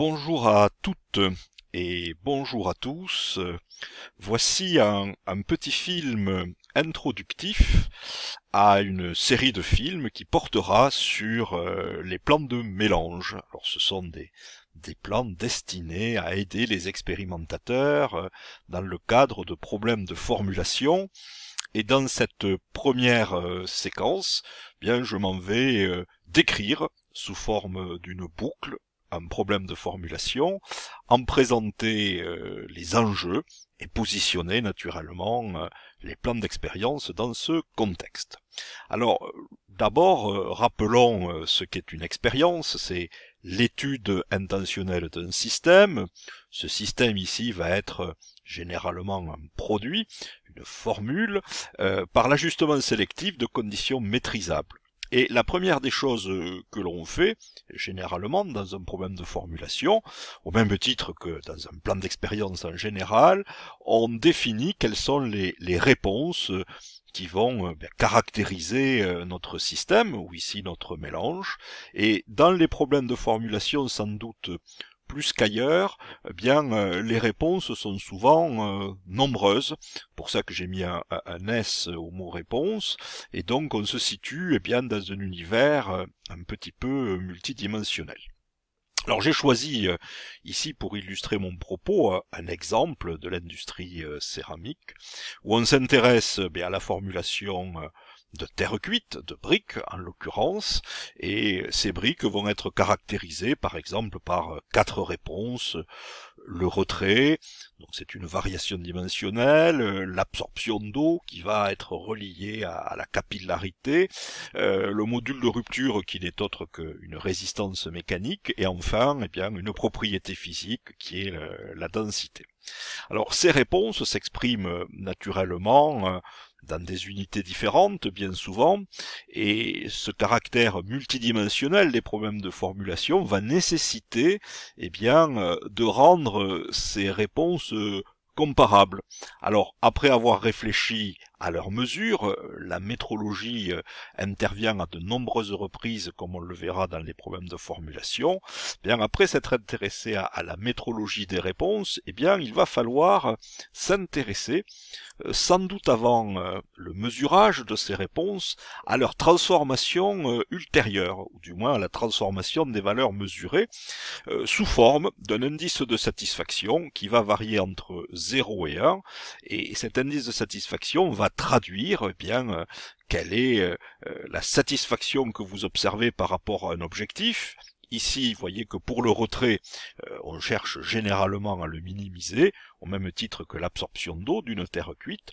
Bonjour à toutes et bonjour à tous. Voici un, petit film introductif à une série de films qui portera sur euh, les plans de mélange. Alors ce sont des, des plans destinés à aider les expérimentateurs euh, dans le cadre de problèmes de formulation. Et dans cette première euh, séquence, eh bien je m'en vais décrire sous forme d'une boucle un problème de formulation, en présenter euh, les enjeux et positionner naturellement euh, les plans d'expérience dans ce contexte. Alors euh, d'abord, rappelons ce qu'est une expérience, c'est l'étude intentionnelle d'un système. Ce système ici va être généralement un produit, une formule, par l'ajustement sélectif de conditions maîtrisables. Et la première des choses euh, que l'on fait, généralement dans un problème de formulation, au même titre que dans un plan d'expérience en général, on définit quelles sont les, réponses euh, qui vont euh, ben, caractériser notre système, ou ici notre mélange. Et dans les problèmes de formulation, sans doute, plus qu'ailleurs, eh bien euh, les réponses sont souvent euh, nombreuses. Pour ça que j'ai mis un, S au mot réponse, et donc on se situe eh bien dans un univers euh, un petit peu multidimensionnel. Alors j'ai choisi ici pour illustrer mon propos un exemple de l'industrie céramique où on s'intéresse eh à la formulation de terre cuite, de briques en l'occurrence, et ces briques vont être caractérisées par exemple par euh, quatre réponses, le retrait, donc c'est une variation dimensionnelle, euh, l'absorption d'eau qui va être reliée à, la capillarité, euh, le module de rupture qui n'est autre qu'une résistance mécanique, et enfin eh bien, une propriété physique qui est la densité. Alors ces réponses s'expriment naturellement hein, dans des unités différentes bien souvent, et ce caractère multidimensionnel des problèmes de formulation va nécessiter eh bien, euh, de rendre euh, ces réponses euh, comparables. Alors après avoir réfléchi à leur mesure. Euh, la métrologie euh, intervient à de nombreuses reprises, comme on le verra dans les problèmes de formulation. bien, après s'être intéressé à, la métrologie des réponses, eh bien, il va falloir euh, s'intéresser, sans doute avant le mesurage de ces réponses, à leur transformation ultérieure, ou du moins à la transformation des valeurs mesurées, sous forme d'un indice de satisfaction qui va varier entre 0 et 1, et cet indice de satisfaction va traduire eh bien euh, quelle est euh, euh, la satisfaction que vous observez par rapport à un objectif. Ici, vous voyez que pour le retrait, on cherche généralement à le minimiser, au même titre que l'absorption d'eau d'une terre cuite.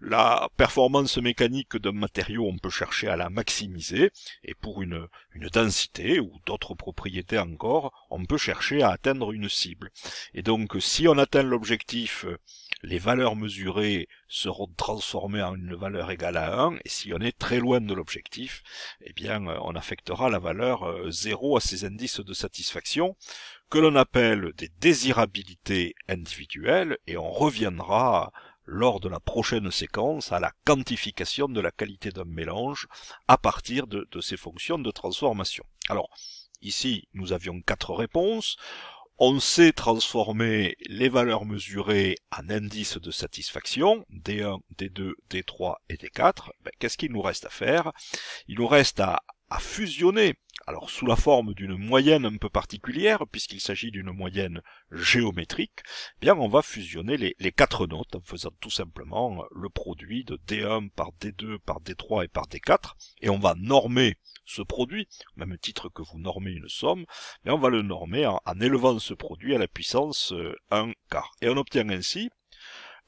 La performance mécanique d'un matériau, on peut chercher à la maximiser, et pour une, une densité ou d'autres propriétés encore, on peut chercher à atteindre une cible. Et donc, si on atteint l'objectif les valeurs mesurées seront transformées en une valeur égale à 1, et si on est très loin de l'objectif, eh bien euh, on affectera la valeur 0 euh, à ces indices de satisfaction, que l'on appelle des désirabilités individuelles, et on reviendra lors de la prochaine séquence à la quantification de la qualité d'un mélange à partir de, de ces fonctions de transformation. Alors, ici, nous avions quatre réponses on sait transformer les valeurs mesurées en indices de satisfaction, D1, D2, D3 et D4, ben, qu'est-ce qu'il nous reste à faire Il nous reste à à fusionner, alors sous la forme d'une moyenne un peu particulière, puisqu'il s'agit d'une moyenne géométrique, eh bien on va fusionner les, quatre notes en faisant tout simplement le produit de D1 par D2 par D3 et par D4, et on va normer ce produit, même titre que vous normez une somme, mais on va le normer en, en élevant ce produit à la puissance 1 euh, quart. Et on obtient ainsi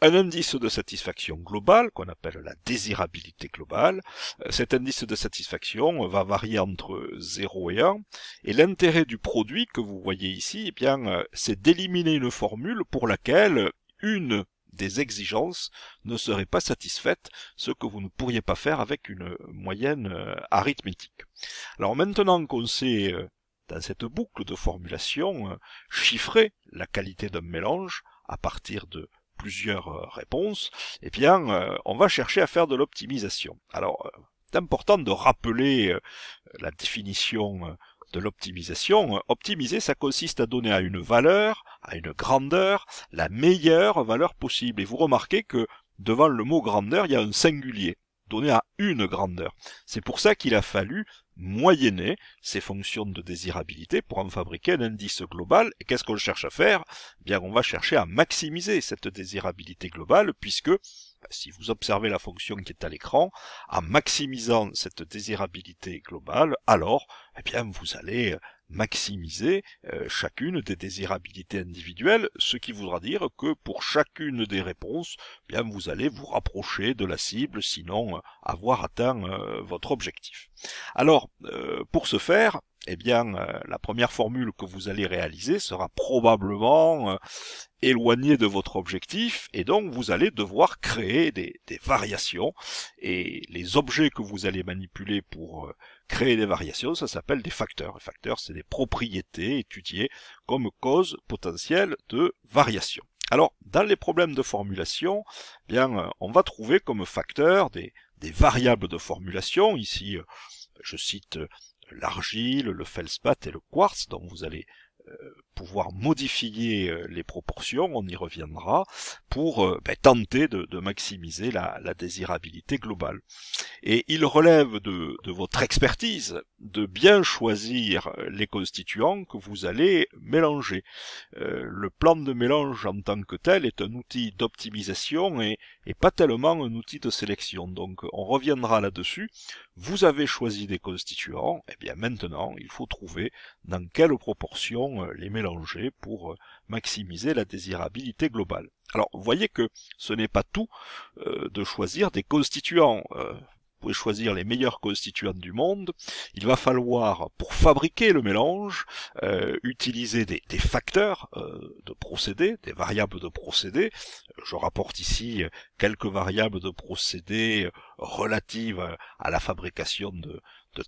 un indice de satisfaction globale, qu'on appelle la désirabilité globale. Euh, cet indice de satisfaction va varier entre 0 et 1. Et l'intérêt du produit que vous voyez ici, eh bien, euh, c'est d'éliminer une formule pour laquelle une des exigences ne serait pas satisfaite, ce que vous ne pourriez pas faire avec une moyenne euh, arithmétique. Alors maintenant qu'on sait, dans cette boucle de formulation, chiffrer la qualité d'un mélange à partir de plusieurs euh, réponses, eh bien, euh, on va chercher à faire de l'optimisation. Alors, euh, c'est important de rappeler la définition de l'optimisation. Optimiser, ça consiste à donner à une valeur, à une grandeur, la meilleure valeur possible. Et vous remarquez que devant le mot grandeur, il y a un singulier donné à une grandeur. C'est pour ça qu'il a fallu moyenner ces fonctions de désirabilité pour en fabriquer un indice global. Et qu'est-ce qu'on cherche à faire eh Bien, on va chercher à maximiser cette désirabilité globale, puisque si vous observez la fonction qui est à l'écran, en maximisant cette désirabilité globale, alors, eh bien, vous allez maximiser euh, chacune des désirabilités individuelles, ce qui voudra dire que pour chacune des réponses, eh bien vous allez vous rapprocher de la cible, sinon euh, avoir atteint euh, votre objectif. Alors, pour ce faire, eh bien, la première formule que vous allez réaliser sera probablement éloignée de votre objectif, et donc vous allez devoir créer des variations, et les objets que vous allez manipuler pour Créer des variations, ça s'appelle des facteurs. Les facteurs, c'est des propriétés étudiées comme cause potentielles de variation. Alors, dans les problèmes de formulation, eh bien, euh, on va trouver comme facteurs des, variables de formulation. Ici, euh, je cite euh, l'argile, le feldspath et le quartz, dont vous allez pouvoir modifier euh, les proportions, on y reviendra, pour euh, ben, tenter de, maximiser la, désirabilité globale. Et il relève de, votre expertise de bien choisir euh, les constituants que vous allez mélanger. le plan de mélange en tant que tel est un outil d'optimisation et, et pas tellement un outil de sélection. Donc on reviendra là-dessus vous avez choisi des constituants, et eh bien maintenant il faut trouver dans quelle proportion euh, les mélanger pour euh, maximiser la désirabilité globale. Alors vous voyez que ce n'est pas tout euh, de choisir des constituants choisir les meilleurs constituants du monde, il va falloir, pour fabriquer le mélange, euh, utiliser des, facteurs euh, de procédés, des variables de procédé. Je rapporte ici euh, quelques variables de procédé relatives à la fabrication de,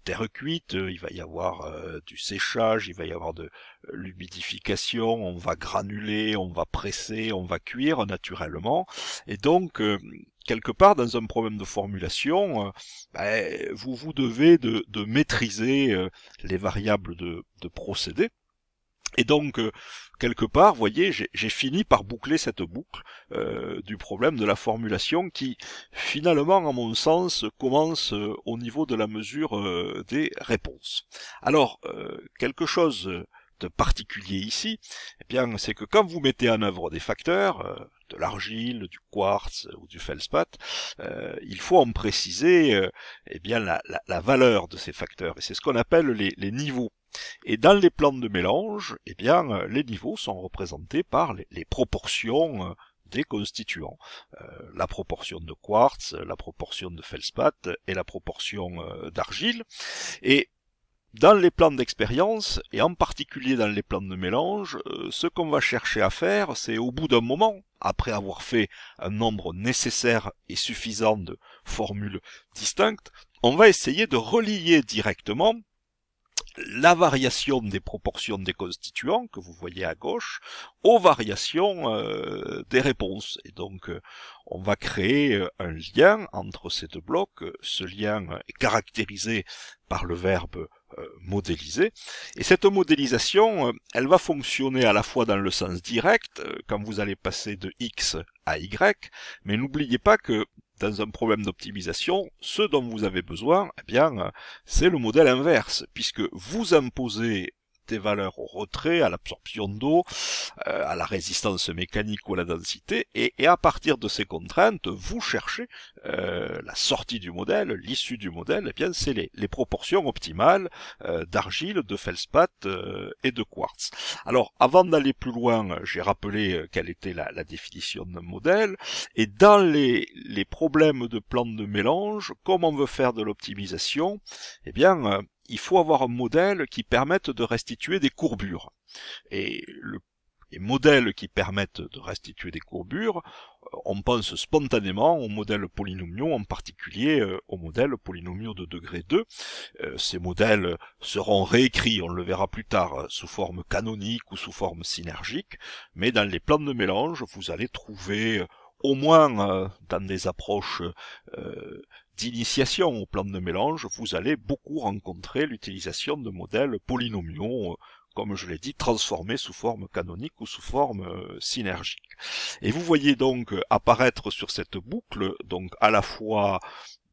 terre cuite, il va y avoir du séchage, il va y avoir de l'humidification, on va granuler, on va presser, on va cuire naturellement. Et donc, quelque part dans un problème de formulation, euh, ben, vous vous devez de, maîtriser euh, les variables de, procédé. Et donc, euh, quelque part, voyez, j'ai fini par boucler cette boucle du problème de la formulation qui, finalement, à mon sens, commence au niveau de la mesure des réponses. Alors, quelque chose particulier ici, eh bien, c'est que quand vous mettez en œuvre des facteurs, euh, de l'argile, du quartz euh, ou du feldspath, euh, il faut en préciser eh bien la, valeur de ces facteurs. Et c'est ce qu'on appelle les, niveaux. Et dans les plans de mélange, eh bien, les niveaux sont représentés par les, proportions des constituants. la proportion de quartz, la proportion de feldspath et la proportion d'argile. Et dans les plans d'expérience, et en particulier dans les plans de mélange, euh, ce qu'on va chercher à faire, c'est au bout d'un moment, après avoir fait un nombre nécessaire et suffisant de formules distinctes, on va essayer de relier directement la variation des proportions des constituants que vous voyez à gauche aux variations euh, des réponses. Et donc euh, on va créer un lien entre ces deux blocs. Ce lien est caractérisé par le verbe euh, modélisé. Et cette modélisation, euh, elle va fonctionner à la fois dans le sens direct, euh, quand vous allez passer de X à Y, mais n'oubliez pas que dans un problème d'optimisation, ce dont vous avez besoin, eh bien, c'est le modèle inverse, puisque vous imposez valeurs au retrait, à l'absorption d'eau, euh, à la résistance mécanique ou à la densité, et, à partir de ces contraintes, vous cherchez euh, la sortie du modèle, l'issue du modèle, et eh bien c'est les, proportions optimales euh, d'argile, de feldspath et de quartz. Alors avant d'aller plus loin, j'ai rappelé quelle était la, définition d'un modèle, et dans les, problèmes de plantes de mélange, comment on veut faire de l'optimisation, et eh bien il faut avoir un modèle qui permette de restituer des courbures. Et les modèles qui permettent de restituer des courbures, euh, on pense spontanément aux modèles polynomiaux, en particulier euh, aux modèles polynomiaux de degré 2. Euh, ces modèles seront réécrits, on le verra plus tard, sous forme canonique ou sous forme synergique, mais dans les plans de mélange, vous allez trouver au moins dans des approches d'initiation au plan de mélange, vous allez beaucoup rencontrer l'utilisation de modèles polynomiaux, euh, comme je l'ai dit, transformés sous forme canonique ou sous forme euh, synergique. Et vous voyez donc apparaître sur cette boucle, donc à la fois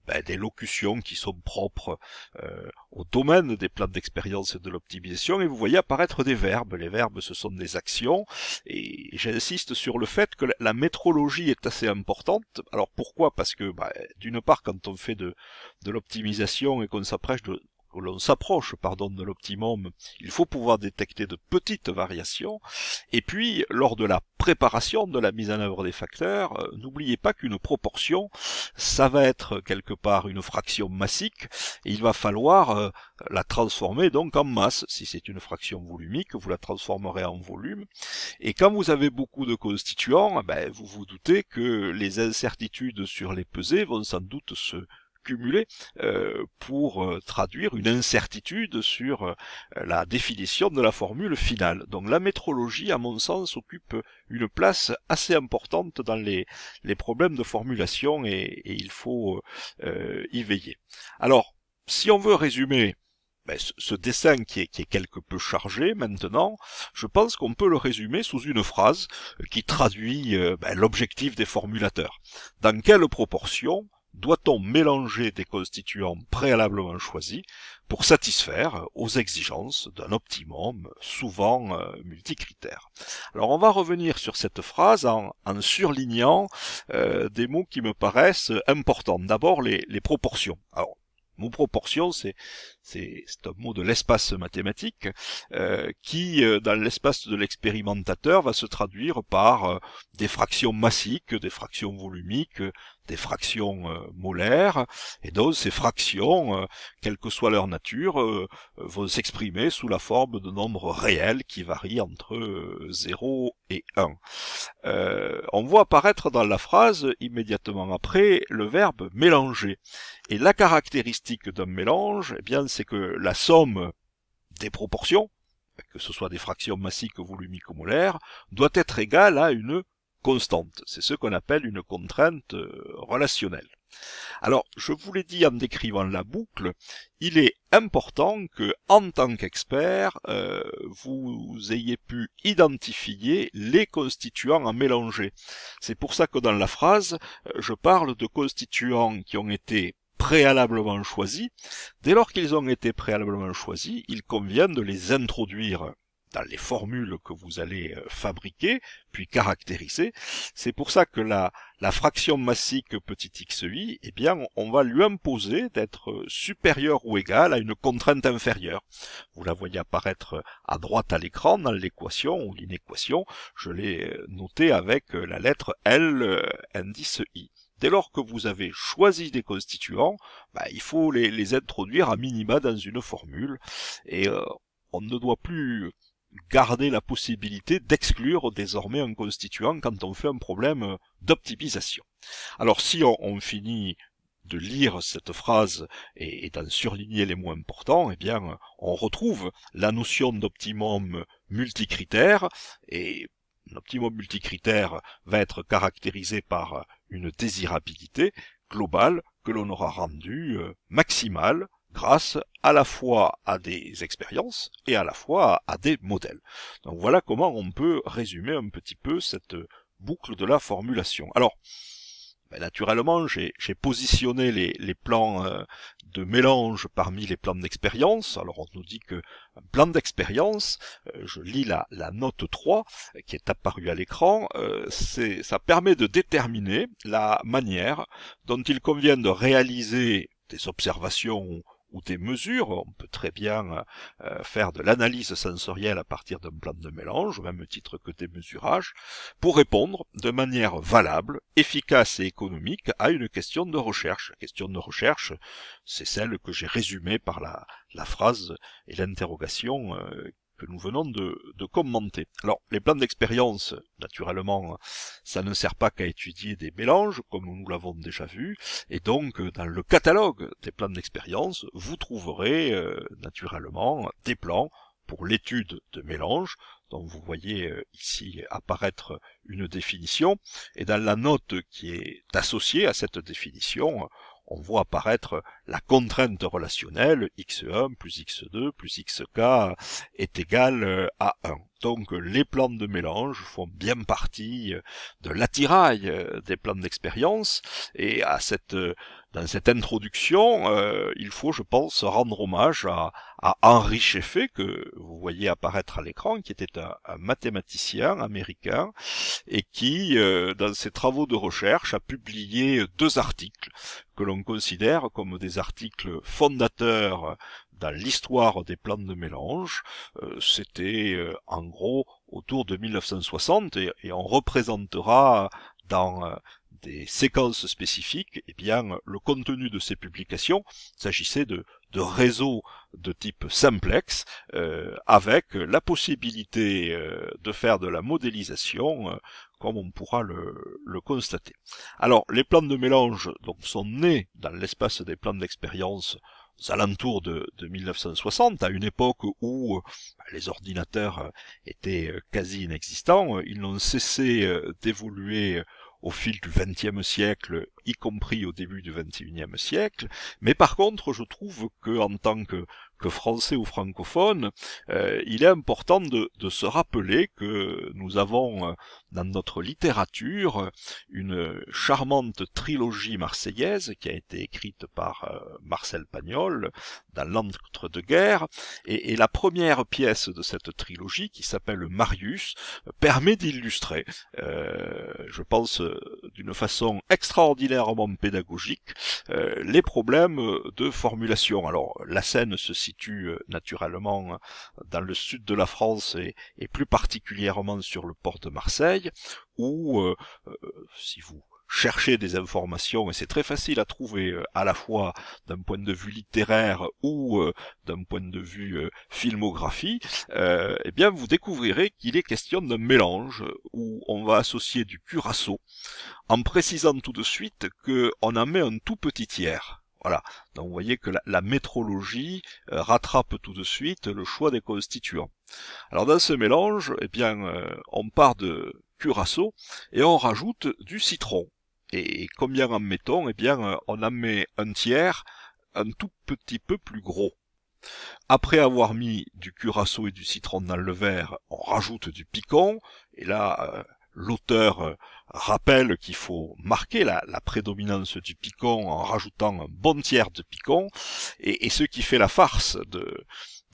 ben, des locutions qui sont propres euh, au domaine des plans d'expérience et de l'optimisation, et vous voyez apparaître des verbes. Les verbes, ce sont des actions, et j'insiste sur le fait que la métrologie est assez importante. Alors pourquoi Parce que, ben, d'une part, quand on fait de, de l'optimisation et qu'on s'approche de, l'on s'approche, pardon, de l'optimum, il faut pouvoir détecter de petites variations. Et puis, lors de la préparation de la mise en œuvre des facteurs, euh, n'oubliez pas qu'une proportion, ça va être quelque part une fraction massique, et il va falloir euh, la transformer donc en masse. Si c'est une fraction volumique, vous la transformerez en volume. Et quand vous avez beaucoup de constituants, eh ben, vous vous doutez que les incertitudes sur les pesées vont sans doute se euh, pour euh, traduire une incertitude sur euh, la définition de la formule finale. Donc la métrologie, à mon sens, occupe une place assez importante dans les, les problèmes de formulation et, il faut y veiller. Alors, si on veut résumer ben, ce dessin qui est, qui est, quelque peu chargé maintenant, je pense qu'on peut le résumer sous une phrase qui traduit ben, l'objectif des formulateurs. Dans quelle proportion doit-on mélanger des constituants préalablement choisis pour satisfaire aux exigences d'un optimum souvent euh, multicritère Alors on va revenir sur cette phrase en, surlignant euh, des mots qui me paraissent importants. D'abord les, proportions. Alors mot proportion, c'est c'est un mot de l'espace mathématique euh, qui, dans l'espace de l'expérimentateur, va se traduire par des fractions massiques, des fractions volumiques, des fractions euh, molaires, et donc ces fractions, euh, quelle que soit leur nature, euh, vont s'exprimer sous la forme de nombres réels qui varient entre 0 et 1. on voit apparaître dans la phrase, immédiatement après, le verbe mélanger. Et la caractéristique d'un mélange, eh bien, c'est que la somme des proportions, que ce soit des fractions massiques ou molaires, doit être égale à une constante. C'est ce qu'on appelle une contrainte euh, relationnelle. Alors, je vous l'ai dit en décrivant la boucle, il est important que, en tant qu'expert, euh, vous ayez pu identifier les constituants à mélanger. C'est pour ça que dans la phrase, euh, je parle de constituants qui ont été préalablement choisis. Dès lors qu'ils ont été préalablement choisis, il convient de les introduire dans les formules que vous allez euh, fabriquer, puis caractériser. C'est pour ça que la, la fraction massique petit xi, eh bien, on va lui imposer d'être euh, supérieure ou égale à une contrainte inférieure. Vous la voyez apparaître euh, à droite à l'écran dans l'équation ou l'inéquation. Je l'ai noté avec la lettre L indice i. Dès lors que vous avez choisi des constituants, bah, il faut les, introduire à minima dans une formule et on ne doit plus garder la possibilité d'exclure désormais un constituant quand on fait un problème d'optimisation. Alors si on, finit de lire cette phrase et, et d'en surligner les mots importants, eh bien on retrouve la notion d'optimum multicritère et l'optimum multicritère va être caractérisé par une désirabilité globale que l'on aura rendue maximale grâce à la fois à des expériences et à la fois à des modèles. Donc voilà comment on peut résumer un petit peu cette boucle de la formulation. Alors, ben, naturellement, j'ai positionné les, plans euh, de mélange parmi les plans d'expérience. Alors on nous dit que plan d'expérience, euh, je lis la, note 3 euh, qui est apparue à l'écran, ça permet de déterminer la manière dont il convient de réaliser des observations ou des mesures. On peut très bien euh, faire de l'analyse sensorielle à partir d'un plan de mélange, au même titre que des mesurages, pour répondre de manière valable, efficace et économique à une question de recherche. La question de recherche, c'est celle que j'ai résumée par la, la phrase et l'interrogation euh, nous venons de, commenter. Alors, les plans d'expérience, naturellement, ça ne sert pas qu'à étudier des mélanges, comme nous l'avons déjà vu, et donc dans le catalogue des plans d'expérience, vous trouverez euh, naturellement des plans pour l'étude de mélanges, dont vous voyez euh, ici apparaître une définition, et dans la note qui est associée à cette définition, on voit apparaître la contrainte relationnelle x1 plus x2 plus xk est égale euh, à 1. Donc les plans de mélange font bien partie euh, de l'attirail euh, des plans d'expérience et à cette dans cette introduction, il faut, je pense, rendre hommage à, Henri Scheffé, que vous voyez apparaître à l'écran, qui était un, mathématicien américain et qui, dans ses travaux de recherche, a publié deux articles que l'on considère comme des articles fondateurs dans l'histoire des plantes de mélange. Euh, c'était euh, en gros autour de 1960 et, on représentera dans euh, des séquences spécifiques et eh bien, le contenu de ces publications. s'agissait de, de réseaux de type simplex avec la possibilité de faire de la modélisation comme on pourra le, le constater. Alors, les plans de mélange donc, sont nés dans l'espace des plans d'expérience aux alentours de, de, 1960, à une époque où euh, les ordinateurs euh, étaient euh, quasi inexistants, ils n'ont cessé d'évoluer au fil du XXe siècle, y compris au début du XXIe siècle. Mais par contre, je trouve que en tant que français ou francophone, euh, il est important de, se rappeler que nous avons euh, dans notre littérature une charmante trilogie marseillaise qui a été écrite par euh, Marcel Pagnol dans l'entre-deux-guerres, et, la première pièce de cette trilogie, qui s'appelle Marius, permet d'illustrer, je pense d'une façon extraordinairement pédagogique, les problèmes de formulation. Alors la scène se situe euh, naturellement euh, dans le sud de la France et, plus particulièrement sur le port de Marseille, où, euh, si vous cherchez des informations et c'est très facile à trouver à la fois d'un point de vue littéraire ou d'un point de vue filmographie, eh bien vous découvrirez qu'il est question d'un mélange où on va associer du curaçao en précisant tout de suite qu'on en met un tout petit tiers. Voilà. Donc vous voyez que la, métrologie euh, rattrape tout de suite le choix des constituants. Alors dans ce mélange, eh bien, euh, on part de curaçao et on rajoute du citron. Et combien en mettons Eh bien, euh, on en met un tiers, un tout petit peu plus gros. Après avoir mis du curaçao et du citron dans le verre, on rajoute du piquant, et là, l'auteur rappelle qu'il faut marquer la, prédominance du picon en rajoutant un bon tiers de picon, et, ce qui fait la farce de,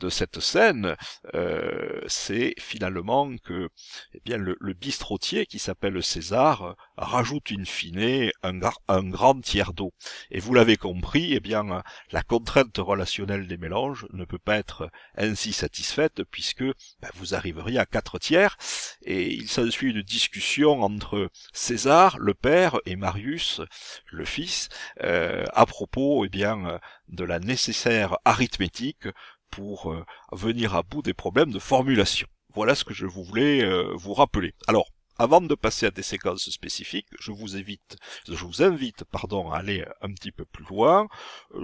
cette scène, euh, c'est finalement que eh bien, le, bistrotier qui s'appelle César rajoute in fine un, grand tiers d'eau. Et vous l'avez compris, eh bien, la contrainte relationnelle des mélanges ne peut pas être ainsi satisfaite puisque bah, vous arriveriez à quatre tiers et il s'ensuit une discussion entre César, le père, et Marius, le fils, euh, à propos eh bien, euh, de la nécessaire arithmétique pour euh, venir à bout des problèmes de formulation. Voilà ce que je vous voulais vous rappeler. Alors, avant de passer à des séquences spécifiques, je vous je vous invite, pardon, à aller un petit peu plus loin.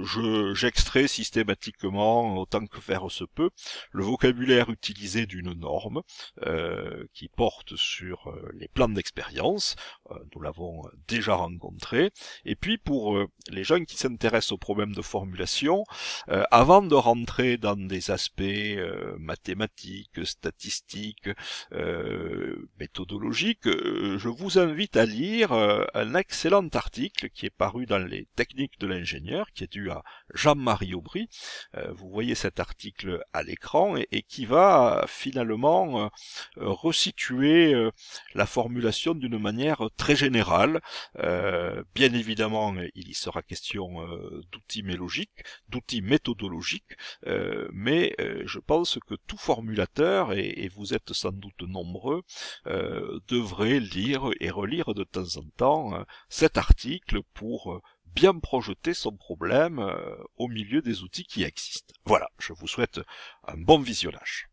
Je, j'extrais systématiquement, autant que faire se peut, le vocabulaire utilisé d'une norme euh, qui porte sur euh, les plans d'expérience. Euh, nous l'avons déjà rencontré. Et puis pour les gens qui s'intéressent aux problèmes de formulation, avant de rentrer dans des aspects mathématiques, statistiques, méthodologiques, que euh, je vous invite à lire euh, un excellent article qui est paru dans les techniques de l'ingénieur, qui est dû à Jean-Marie Aubry. Euh, vous voyez cet article à l'écran et, qui va finalement resituer la formulation d'une manière très générale. Bien évidemment, il y sera question d'outils mélogiques, d'outils méthodologiques, mais je pense que tout formulateur, et vous êtes sans doute nombreux, de devrait lire et relire de temps en temps euh, cet article pour euh, bien projeter son problème euh, au milieu des outils qui existent. Voilà, je vous souhaite un bon visionnage.